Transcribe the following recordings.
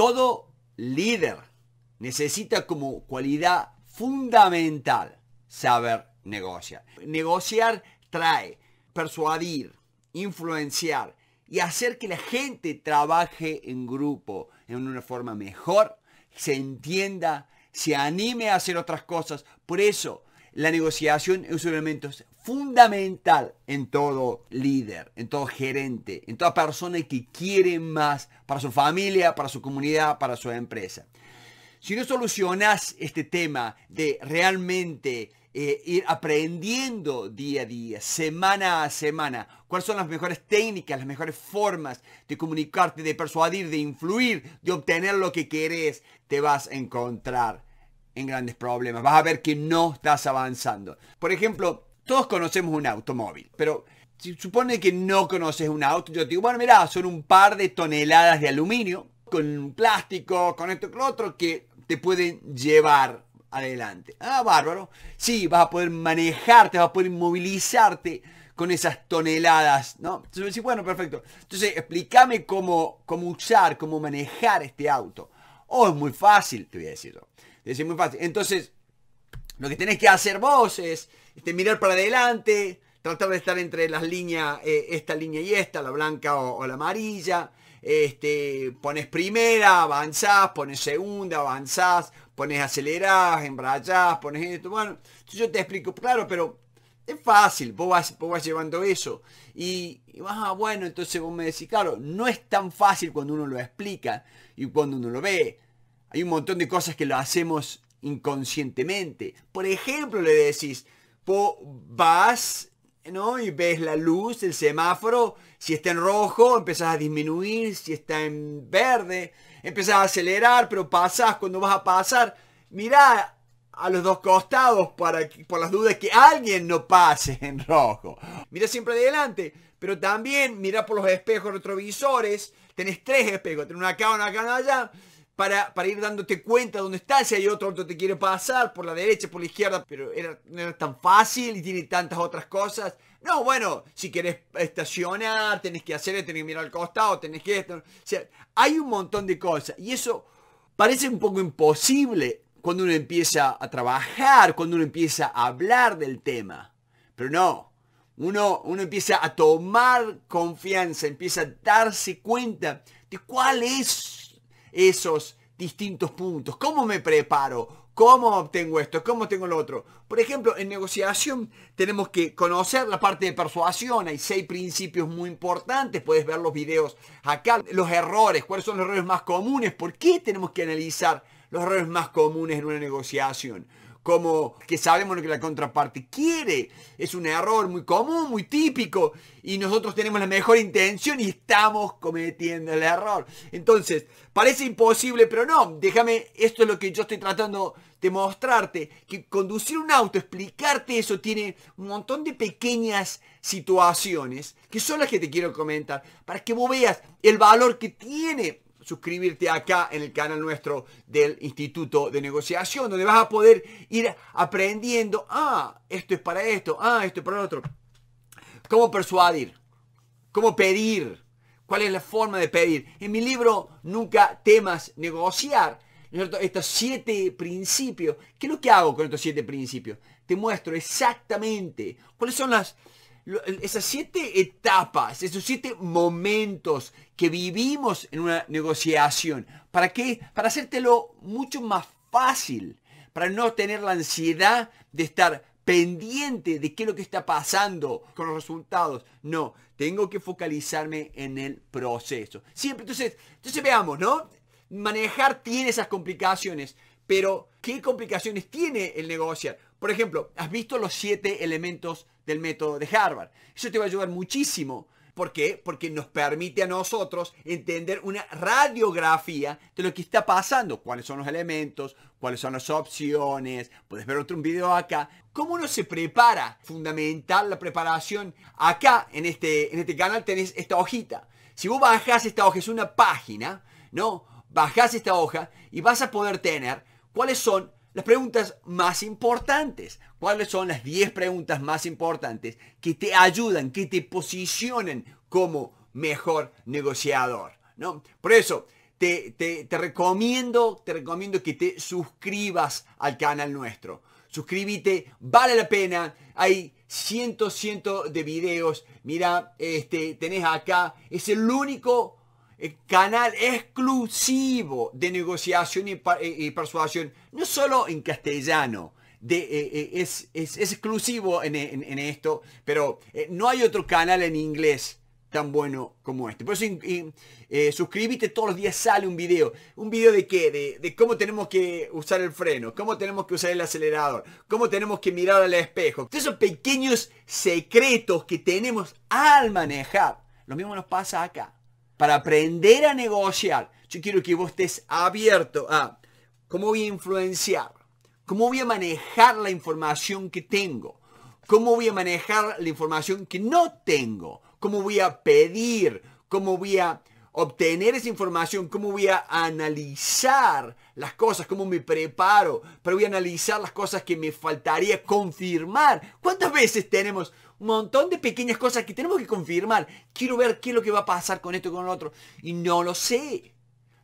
Todo líder necesita como cualidad fundamental saber negociar. Negociar trae persuadir, influenciar y hacer que la gente trabaje en grupo en una forma mejor, se entienda, se anime a hacer otras cosas. Por eso, la negociación es un elemento fundamental en todo líder, en todo gerente, en toda persona que quiere más para su familia, para su comunidad, para su empresa. Si no solucionas este tema de realmente eh, ir aprendiendo día a día, semana a semana, cuáles son las mejores técnicas, las mejores formas de comunicarte, de persuadir, de influir, de obtener lo que querés, te vas a encontrar grandes problemas. Vas a ver que no estás avanzando. Por ejemplo, todos conocemos un automóvil, pero si supone que no conoces un auto, yo te digo, bueno, mira, son un par de toneladas de aluminio con plástico, con esto, con lo otro, que te pueden llevar adelante. Ah, bárbaro. si vas a poder manejarte, vas a poder movilizarte con esas toneladas, ¿no? Entonces, bueno, perfecto. Entonces, explícame cómo, cómo usar, cómo manejar este auto. Oh, es muy fácil, te voy a decirlo es muy fácil. Entonces, lo que tenés que hacer vos es este, mirar para adelante, tratar de estar entre las líneas, eh, esta línea y esta, la blanca o, la amarilla. Este, pones primera, avanzás, pones segunda, avanzás, pones acelerás, embrayás, pones esto. Bueno, yo te explico, claro, pero es fácil, vos vas, vos llevando eso. Y, y ah, bueno, entonces vos me decís, claro, no es tan fácil cuando uno lo explica y cuando uno lo ve. Hay un montón de cosas que lo hacemos inconscientemente. Por ejemplo, le decís, vas, ¿no? Y ves la luz, el semáforo, si está en rojo, empezás a disminuir, si está en verde, empezás a acelerar, pero pasás cuando vas a pasar. Mirá a los dos costados para por las dudas que alguien no pase en rojo. Mira siempre adelante, pero también mira por los espejos retrovisores. Tenés tres espejos, tenés una acá, una acá, una allá para, ir dándote cuenta dónde estás, si hay otro, que te quiere pasar, por la derecha, por la izquierda, pero era, no era tan fácil y tiene tantas otras cosas. No, bueno, si querés estacionar, tenés que hacer, tenés que mirar al costado, tenés que esto. O sea, hay un montón de cosas y eso parece un poco imposible cuando uno empieza a trabajar, cuando uno empieza a hablar del tema. Pero no, uno, uno empieza a tomar confianza, empieza a darse cuenta de cuál es esos distintos puntos? ¿Cómo me preparo? ¿Cómo obtengo esto? ¿Cómo tengo lo otro? Por ejemplo, en negociación tenemos que conocer la parte de persuasión. Hay seis principios muy importantes. Puedes ver los videos acá. Los errores. ¿Cuáles son los errores más comunes? ¿Por qué tenemos que analizar los errores más comunes en una negociación? como que sabemos lo que la contraparte quiere. Es un error muy común, muy típico, y nosotros tenemos la mejor intención y estamos cometiendo el error. Entonces, parece imposible, pero no, déjame, esto es lo que yo estoy tratando de mostrarte, que conducir un auto, explicarte eso, tiene un montón de pequeñas situaciones, que son las que te quiero comentar, para que vos veas el valor que tiene suscribirte acá en el canal nuestro del Instituto de Negociación, donde vas a poder ir aprendiendo, ah, esto es para esto, ah, esto es para otro. ¿Cómo persuadir? ¿Cómo pedir? ¿Cuál es la forma de pedir? En mi libro, Nunca temas negociar, estos siete principios. ¿Qué es lo que hago con estos siete principios? Te muestro exactamente cuáles son las esas siete etapas, esos siete momentos que vivimos en una negociación. ¿Para qué? Para hacértelo mucho más fácil, para no tener la ansiedad de estar pendiente de qué es lo que está pasando con los resultados. No, tengo que focalizarme en el proceso. Siempre, entonces, entonces veamos, ¿no? Manejar tiene esas complicaciones, pero ¿qué complicaciones tiene el negociar? Por ejemplo, has visto los siete elementos del método de Harvard. Eso te va a ayudar muchísimo. ¿Por qué? Porque nos permite a nosotros entender una radiografía de lo que está pasando. ¿Cuáles son los elementos? ¿Cuáles son las opciones? Puedes ver otro video acá. ¿Cómo uno se prepara? Fundamental la preparación. Acá en este, en este canal tenés esta hojita. Si vos bajás esta hoja, es una página, ¿no? Bajás esta hoja y vas a poder tener cuáles son las preguntas más importantes. ¿Cuáles son las 10 preguntas más importantes que te ayudan, que te posicionen como mejor negociador? ¿no? Por eso, te, te, recomiendo, te recomiendo que te suscribas al canal nuestro. Suscríbete, vale la pena. Hay cientos, cientos de videos. Mira, este, tenés acá. Es el único eh, canal exclusivo de negociación y, persuasión, no solo en castellano, de, eh, eh, es, exclusivo en, esto, pero no hay otro canal en inglés tan bueno como este. Por eso eh, suscríbete, todos los días sale un video. ¿Un video de qué? De, de, cómo tenemos que usar el freno, cómo tenemos que usar el acelerador, cómo tenemos que mirar al espejo. esos pequeños secretos que tenemos al manejar. Lo mismo nos pasa acá para aprender a negociar, yo quiero que vos estés abierto a cómo voy a influenciar, cómo voy a manejar la información que tengo, cómo voy a manejar la información que no tengo, cómo voy a pedir, cómo voy a obtener esa información, cómo voy a analizar las cosas, cómo me preparo, pero voy a analizar las cosas que me faltaría confirmar. ¿Cuántas veces tenemos un montón de pequeñas cosas que tenemos que confirmar. Quiero ver qué es lo que va a pasar con esto y con lo otro. Y no lo sé.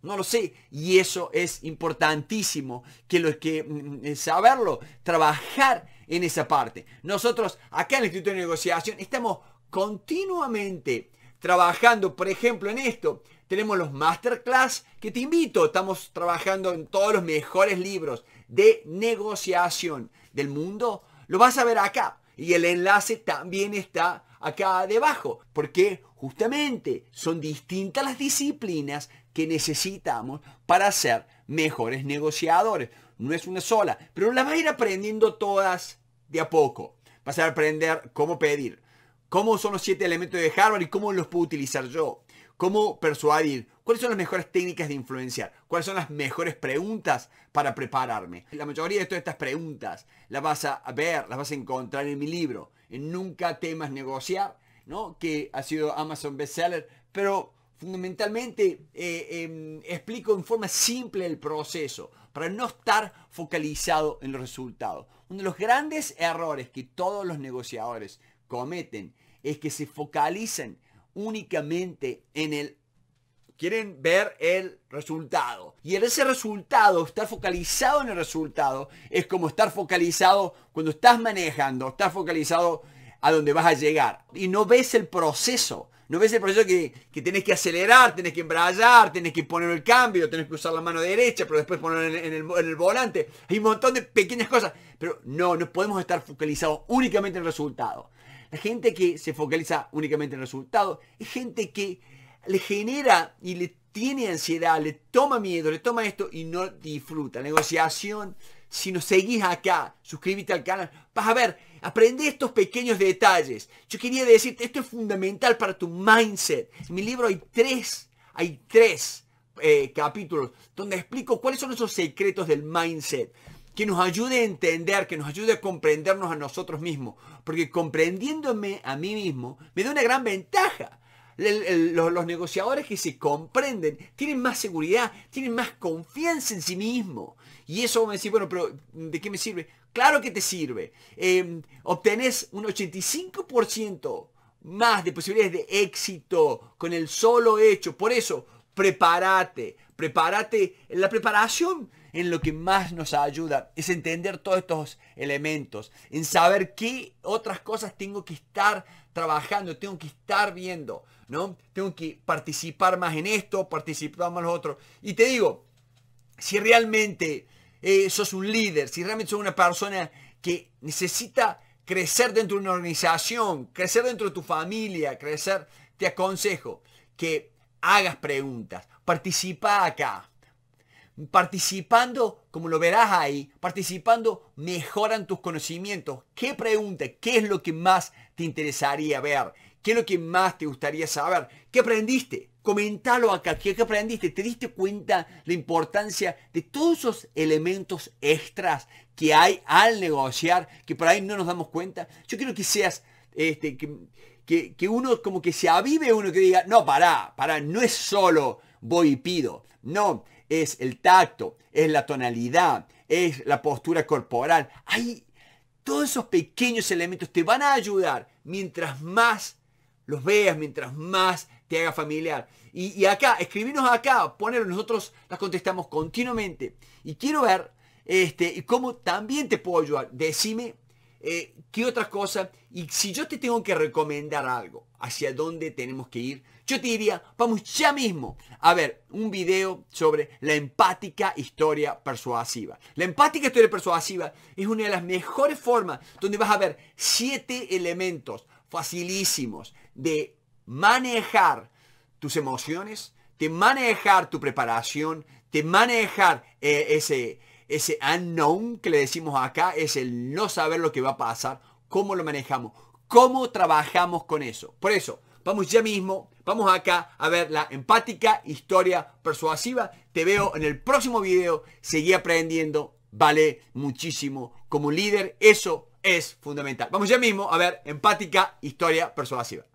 No lo sé. Y eso es importantísimo. Que lo que mm, mm, eh, saberlo, trabajar en esa parte. Nosotros acá en el Instituto de Negociación estamos continuamente trabajando, por ejemplo, en esto. Tenemos los masterclass que te invito. Estamos trabajando en todos los mejores libros de negociación del mundo. Lo vas a ver acá. Y el enlace también está acá debajo, porque justamente son distintas las disciplinas que necesitamos para ser mejores negociadores. No es una sola, pero las vas a ir aprendiendo todas de a poco. Vas a aprender cómo pedir, cómo son los siete elementos de Harvard y cómo los puedo utilizar yo, cómo persuadir, ¿Cuáles son las mejores técnicas de influenciar? ¿Cuáles son las mejores preguntas para prepararme? La mayoría de todas estas preguntas las vas a ver, las vas a encontrar en mi libro, en Nunca temas negociar, ¿no? que ha sido Amazon bestseller, pero fundamentalmente eh, em, explico en forma simple el proceso para no estar focalizado en los resultados. Uno de los grandes errores que todos los negociadores cometen es que se focalizan únicamente en el Quieren ver el resultado. Y en ese resultado, estar focalizado en el resultado, es como estar focalizado cuando estás manejando, estar focalizado a donde vas a llegar. Y no ves el proceso. No ves el proceso que, que tenés que acelerar, tenés que embrayar, tenés que poner el cambio, tenés que usar la mano derecha, pero después poner el, en el volante. Hay un montón de pequeñas cosas. Pero no, no podemos estar focalizados únicamente en el resultado. La gente que se focaliza únicamente en el resultado es gente que le genera y le tiene ansiedad, le toma miedo, le toma esto y no disfruta. Negociación, si nos seguís acá, suscríbete al canal, vas a ver, aprende estos pequeños detalles. Yo quería decirte, esto es fundamental para tu mindset. En mi libro hay tres, hay tres eh, capítulos donde explico cuáles son esos secretos del mindset que nos ayude a entender, que nos ayude a comprendernos a nosotros mismos. Porque comprendiéndome a mí mismo me da una gran ventaja los, negociadores que se comprenden tienen más seguridad, tienen más confianza en sí mismo. Y eso me dice, bueno, pero ¿de qué me sirve? Claro que te sirve. Em, obtenés un 85% más de posibilidades de éxito con el solo hecho. Por eso, prepárate, prepárate. La preparación en lo que más nos ayuda, es entender todos estos elementos, en saber qué otras cosas tengo que estar trabajando, tengo que estar viendo, ¿no? Tengo que participar más en esto, participar más en lo otro. Y te digo, si realmente eh, sos un líder, si realmente sos una persona que necesita crecer dentro de una organización, crecer dentro de tu familia, crecer, te aconsejo que hagas preguntas, participa acá, participando, como lo verás ahí, participando mejoran tus conocimientos. ¿Qué pregunta? ¿Qué es lo que más te interesaría ver? ¿Qué es lo que más te gustaría saber? ¿Qué aprendiste? Comentalo acá. que aprendiste? ¿Te diste cuenta la importancia de todos esos elementos extras que hay al negociar que por ahí no nos damos cuenta? Yo quiero que seas, este, que, que uno como que se avive uno que diga, no, pará, pará, no es solo voy y pido. No, es el tacto, es la tonalidad, es la postura corporal. Hay todos esos pequeños elementos te van a ayudar mientras más los veas, mientras más te haga familiar. Y, acá, escribirnos acá, ponerlo, nosotros las contestamos continuamente. Y quiero ver este, cómo también te puedo ayudar. Decime eh, ¿qué otra cosa? Y si yo te tengo que recomendar algo, hacia dónde tenemos que ir, yo te diría, vamos ya mismo a ver un video sobre la empática historia persuasiva. La empática historia persuasiva es una de las mejores formas donde vas a ver siete elementos facilísimos de manejar tus emociones, de manejar tu preparación, de manejar eh, ese ese unknown que le decimos acá es el no saber lo que va a pasar, cómo lo manejamos, cómo trabajamos con eso. Por eso, vamos ya mismo, vamos acá a ver la empática historia persuasiva. Te veo en el próximo video. Seguí aprendiendo, vale muchísimo. Como líder, eso es fundamental. Vamos ya mismo a ver empática historia persuasiva.